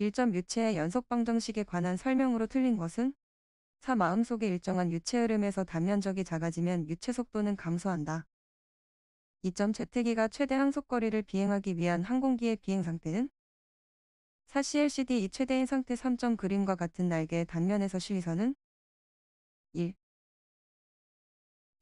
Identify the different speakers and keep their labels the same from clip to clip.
Speaker 1: 1점 유체의 연속 방정식에 관한 설명으로 틀린 것은 4. 마음속의 일정한 유체 흐름에서 단면적이 작아지면 유체 속도는 감소한다. 2점 제트기가 최대 항속거리를 비행하기 위한 항공기의 비행 상태는 4. CLCD 이 최대인 상태 3점 그림과 같은 날개의 단면에서 실위선은 1.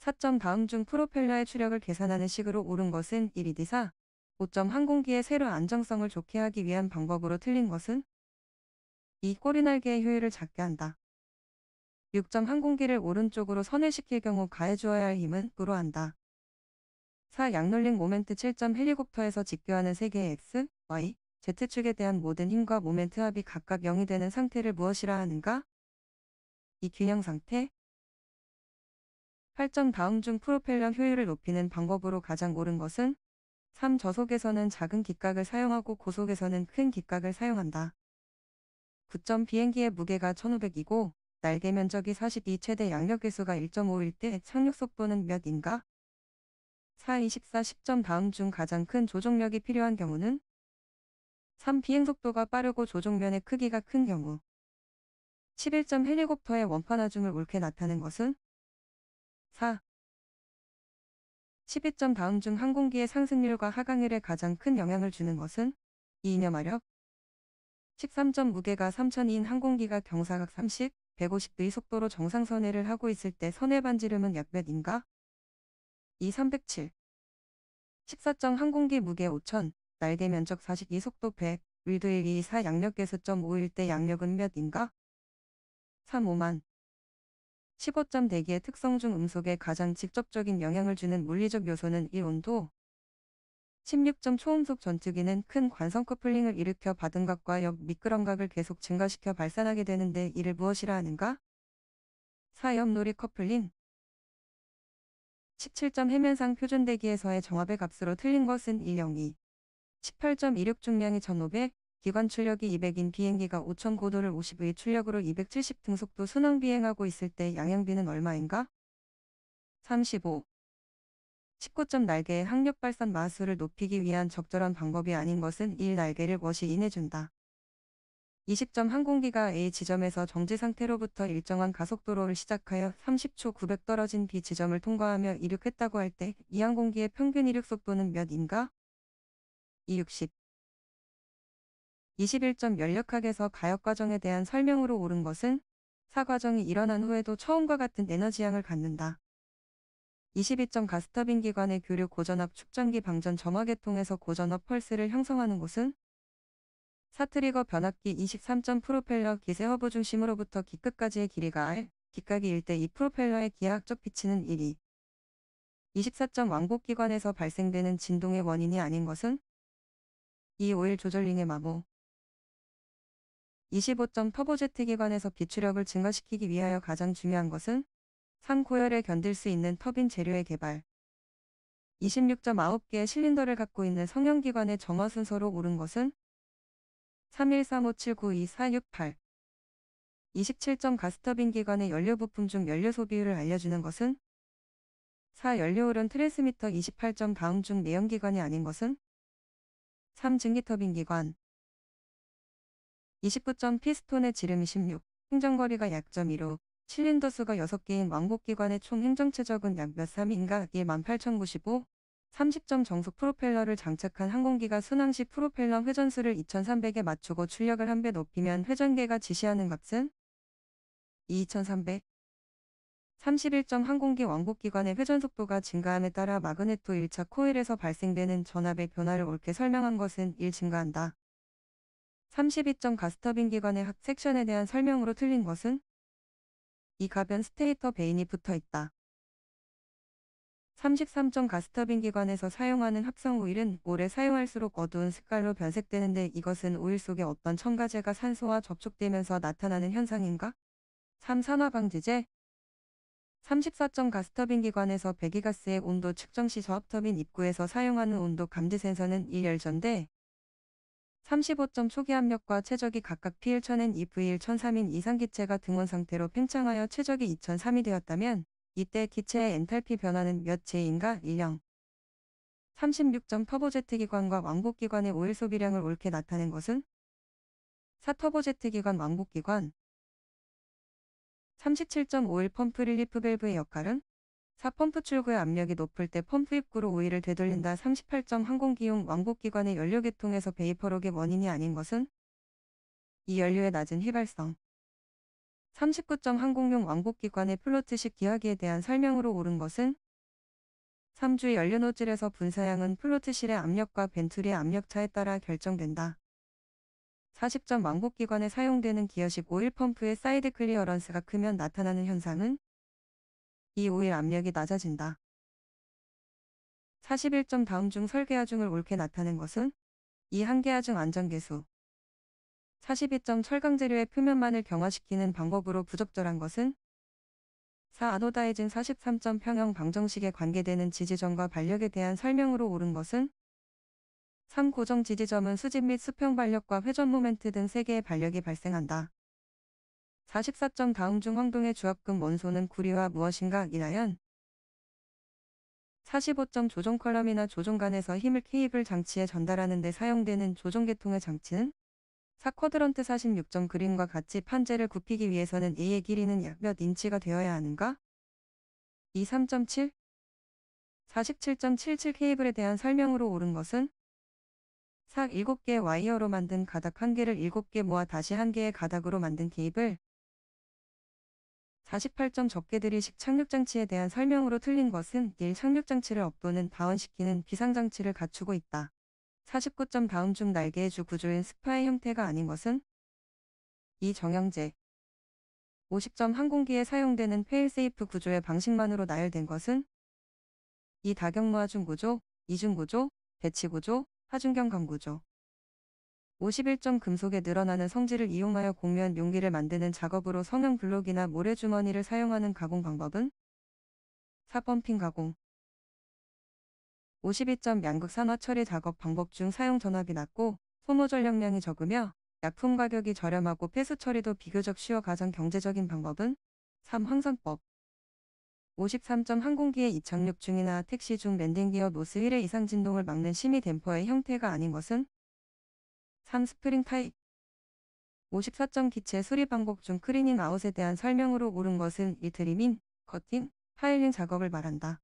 Speaker 1: 4점 다음 중 프로펠러의 추력을 계산하는 식으로 오른 것은 1이디사 5점 항공기의 세로 안정성을 좋게 하기 위한 방법으로 틀린 것은 이 꼬리 날개의 효율을 작게 한다. 6점 항공기를 오른쪽으로 선회시킬 경우 가해주어야 할 힘은 으로 한다. 4. 양놀링 모멘트 7점 헬리콥터에서 직교하는 세 개의 X, Y, Z축에 대한 모든 힘과 모멘트 합이 각각 0이 되는 상태를 무엇이라 하는가? 이 균형 상태 8점 다음 중 프로펠러 효율을 높이는 방법으로 가장 옳은 것은 3. 저속에서는 작은 기각을 사용하고 고속에서는 큰 기각을 사용한다. 9점 비행기의 무게가 1500이고 날개 면적이 42 최대 양력개수가 1.5일 때 착륙 속도는 몇인가? 4. 24 10점 다음 중 가장 큰 조종력이 필요한 경우는? 3. 비행속도가 빠르고 조종면의 크기가 큰 경우 11점 헬리콥터의 원판 하중을 옳게 나타낸 것은? 4. 12점 다운 중 항공기의 상승률과 하강률에 가장 큰 영향을 주는 것은 이인여 마력 13점 무게가 3,000인 항공기가 경사각 30, 150의 속도로 정상선회를 하고 있을 때 선회 반지름은 약 몇인가? 2, 307 14점 항공기 무게 5,000, 날개 면적 42 속도 100, 윌드 1, 2, 4 양력 계수 5일 때 양력은 몇인가? 3, 5만 15점 대기의 특성 중 음속에 가장 직접적인 영향을 주는 물리적 요소는 1온도, 16점 초음속 전투기는 큰 관성 커플링을 일으켜 받음각과 옆 미끄럼각을 계속 증가시켜 발산하게 되는데 이를 무엇이라 하는가? 4옆놀이 커플링 17점 해면상 표준대기에서의 정합의 값으로 틀린 것은 102 18.26 중량이 1500 기관 출력이 200인 비행기가 5 0 0 0 고도를 50의 출력으로 270 등속도 순항 비행하고 있을 때 양양비는 얼마인가? 35. 19점 날개의 항력 발산 마수를 높이기 위한 적절한 방법이 아닌 것은 1 날개를 워시인해준다. 20점 항공기가 A 지점에서 정지 상태로부터 일정한 가속도로를 시작하여 30초 900 떨어진 B 지점을 통과하며 이륙했다고 할 때 이 항공기의 평균 이륙 속도는 몇인가? 260. 21점 연력학에서 가역과정에 대한 설명으로 옳은 것은 사과정이 일어난 후에도 처음과 같은 에너지양을 갖는다. 22점 가스터빈 기관의 교류 고전압 축전기 방전 점화계 통해서 고전압 펄스를 형성하는 곳은 사트리거 변압기 23점 프로펠러 기세 허브 중심으로부터 기 끝까지의 길이가 R, 기각이 1대2 프로펠러의 기하학적 비치는 1이 24점 왕복기관에서 발생되는 진동의 원인이 아닌 것은 2. 5일 조절링의 마모 2 5퍼보제트 기관에서 비추력을 증가시키기 위하여 가장 중요한 것은 상고열을 견딜 수 있는 터빈 재료의 개발. 26.9개의 실린더를 갖고 있는 성형기관의 정화 순서로 오른 것은 3135792468. 27점 가스터빈 기관의 연료 부품 중 연료 소비율을 알려주는 것은 4. 연료 오른 트랜스미터 28점 다음 중 내연기관이 아닌 것은 3. 증기터빈 기관 2 9 피스톤의 지름이 16, 행정거리가 약1 1로 실린더 수가 6개인 왕복기관의 총 행정체적은 약 몇 3인가 18,095, 30점 정속 프로펠러를 장착한 항공기가 순항시 프로펠러 회전수를 2,300에 맞추고 출력을 한 배 높이면 회전계가 지시하는 값은 2,300. 31점 항공기 왕복기관의 회전속도가 증가함에 따라 마그네토 1차 코일에서 발생되는 전압의 변화를 옳게 설명한 것은 1 증가한다. 32점 가스터빈 기관의 학 섹션에 대한 설명으로 틀린 것은 이 가변 스테이터 베인이 붙어 있다. 33점 가스터빈 기관에서 사용하는 합성 오일은 오래 사용할수록 어두운 색깔로 변색되는데 이것은 오일 속에 어떤 첨가제가 산소와 접촉되면서 나타나는 현상인가? 3. 산화방지제 34점 가스터빈 기관에서 배기가스의 온도 측정 시 저압터빈 입구에서 사용하는 온도 감지 센서는 1열전대 35점 초기 압력과 최적이 각각 P1천엔 EV1 1003인 이상 기체가 등원 상태로 팽창하여 최적이 2003이 되었다면 이때 기체의 엔탈피 변화는 몇 제인가 1령 36점 터보제트 기관과 왕복 기관의 오일 소비량을 옳게 나타낸 것은 4 터보제트 기관 왕복 기관 37.5일 펌프 릴리프 밸브의 역할은 4펌프 출구의 압력이 높을 때 펌프 입구로 오일을 되돌린다. 3 음. 8 항공기용 왕복기관의 연료계통에서 베이퍼록의 원인이 아닌 것은 이 연료의 낮은 휘발성. 3 9 항공용 왕복기관의 플로트식 기하기에 대한 설명으로 옳은 것은 3주의 연료 노즐에서 분사양은 플로트실의 압력과 벤툴의 압력차에 따라 결정된다. 4 0 왕복기관에 사용되는 기어식 오일 펌프의 사이드 클리어런스가 크면 나타나는 현상은 이 5일 압력이 낮아진다. 41점 다음 중 설계하중을 옳게 나타낸 것은 이 한계하중 안전계수 42점 철강재료의 표면만을 경화시키는 방법으로 부적절한 것은 4. 아노다이진 43점 평형 방정식에 관계되는 지지점과 반력에 대한 설명으로 옳은 것은 3. 고정 지지점은 수집및 수평 반력과 회전 모멘트 등 3개의 반력이 발생한다. 44점 다흥중 황동의 주합금 원소는 구리와 무엇인가 이나연 45점 조종 컬럼이나 조종 간에서 힘을 케이블 장치에 전달하는 데 사용되는 조종 계통의 장치는 4쿼드런트 46점 그림과 같이 판재를 굽히기 위해서는 A의 길이는 약 몇 인치가 되어야 하는가? 2 3.7 47.77 케이블에 대한 설명으로 옳은 것은 4 7개의 와이어로 만든 가닥 1개를 7개 모아 다시 1개의 가닥으로 만든 케이블 48점 적게 들이식 착륙장치에 대한 설명으로 틀린 것은 1. 착륙장치를 업도는 다운시키는 비상장치를 갖추고 있다. 49점 다음 중 날개의 주 구조인 스파의 형태가 아닌 것은 2. 정형제 50점 항공기에 사용되는 페일세이프 구조의 방식만으로 나열된 것은 2. 다격무화중구조 이중구조, 배치구조, 하중경감구조 51종 금속에 늘어나는 성질을 이용하여 공면 용기를 만드는 작업으로 성형 블록이나 모래주머니를 사용하는 가공 방법은 4펌핑 가공 52점 양극 산화 처리 작업 방법 중 사용 전압이 낮고 소모 전력량이 적으며 약품 가격이 저렴하고 폐수 처리도 비교적 쉬워 가장 경제적인 방법은 3. 황선법 53점 항공기의 이착륙 중이나 택시 중 랜딩기어 노스 휠의 이상 진동을 막는 심의 댐퍼의 형태가 아닌 것은 3. 스프링 타입 54점 기체 수리 방법 중 크리닝 아웃에 대한 설명으로 옳은 것은 이트리밍 커팅, 파일링 작업을 말한다.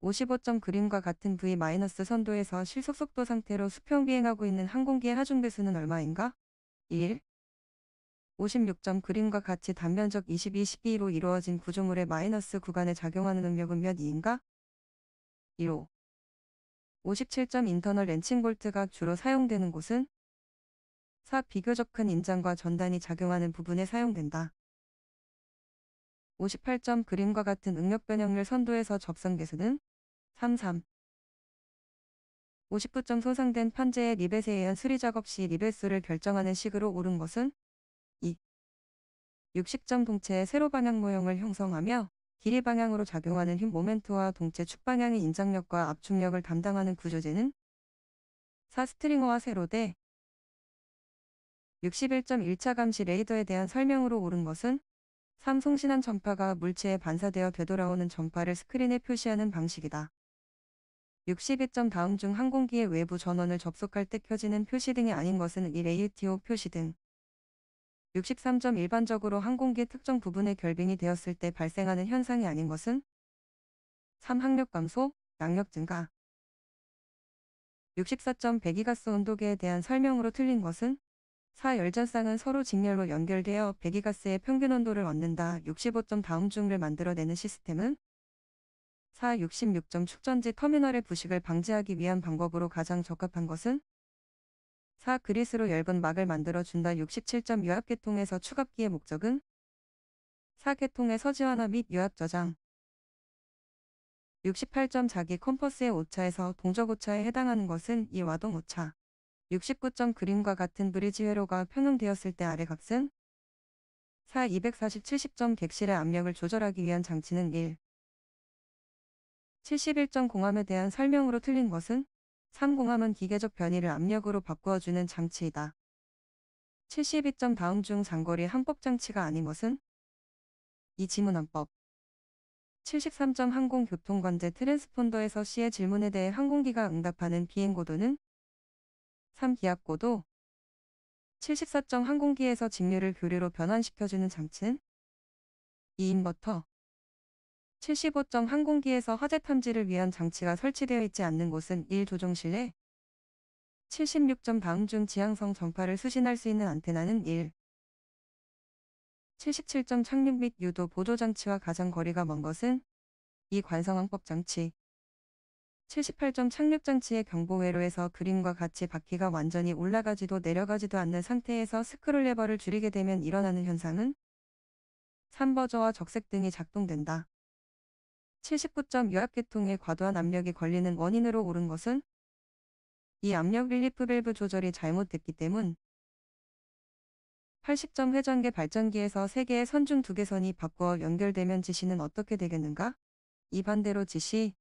Speaker 1: 55점 그림과 같은 V- 선도에서 실속속도 상태로 수평 비행하고 있는 항공기의 하중배수는 얼마인가? 1. 56점 그림과 같이 단면적 22, 12로 이루어진 구조물의 마이너스 구간에 작용하는 응력은 몇 2인가? 1호 57점 인터널 렌칭 볼트가 주로 사용되는 곳은 4. 비교적 큰 인장과 전단이 작용하는 부분에 사용된다. 58점 그림과 같은 응력 변형률 선도에서 접선 개수는 33. 59점 손상된 판재의 리벳에 의한 수리 작업 시 리벳수를 결정하는 식으로 오른 것은 2. 60점 동체의 세로 방향 모형을 형성하며 길이 방향으로 작용하는 힘 모멘트와 동체 축방향의 인장력과 압축력을 담당하는 구조제는 4. 스트링어와 세로대 61.1차 감시 레이더에 대한 설명으로 옳은 것은 삼송신한 전파가 물체에 반사되어 되돌아오는 전파를 스크린에 표시하는 방식이다. 62점 다음 중 항공기의 외부 전원을 접속할 때 켜지는 표시 등이 아닌 것은 1 a 이티오 표시 등 63점 일반적으로 항공기 특정 부분의 결빙이 되었을 때 발생하는 현상이 아닌 것은 3. 항력 감소, 양력 증가 64점 배기가스 온도계에 대한 설명으로 틀린 것은 4. 열전상은 서로 직렬로 연결되어 배기가스의 평균 온도를 얻는다. 65점 다음 중을 만들어내는 시스템은 4. 66점 축전지 터미널의 부식을 방지하기 위한 방법으로 가장 적합한 것은 4. 그릿으로 얇은 막을 만들어준다 67점 유압계통에서 추갑기의 목적은 4계통의 서지화나 및 유압 저장 68점 자기 컴퍼스의 오차에서 동적 오차에 해당하는 것은 이 와동 오차 69점 그림과 같은 브리지 회로가 평형되었을 때 아래 각은 4. 240 7 0 객실의 압력을 조절하기 위한 장치는 1 71점 공함에 대한 설명으로 틀린 것은 상공함은 기계적 변이를 압력으로 바꾸어주는 장치이다. 72점 다음 중 장거리 항법장치가 아닌 것은? 이 지문항법 73점 항공교통관제 트랜스폰더에서 C의 질문에 대해 항공기가 응답하는 비행고도는? 3기압고도 74점 항공기에서 직류를 교류로 변환시켜주는 장치는? 2인버터 75정 항공기에서 화재 탐지를 위한 장치가 설치되어 있지 않는 곳은 1. 조종실내 76점 바운준 지향성 전파를 수신할 수 있는 안테나는 1. 77점 착륙 및 유도 보조장치와 가장 거리가 먼 것은 이 관성항법 장치. 78점 착륙장치의 경보회로에서 그림과 같이 바퀴가 완전히 올라가지도 내려가지도 않는 상태에서 스크롤 레버를 줄이게 되면 일어나는 현상은 3버저와 적색 등이 작동된다. 79점 요약계통의 과도한 압력이 걸리는 원인으로 오른 것은 이 압력 릴리프 밸브 조절이 잘못됐기 때문 80점 회전계 발전기에서 3개의 선 중 2개선이 바꿔 연결되면 지시는 어떻게 되겠는가? 이 반대로 지시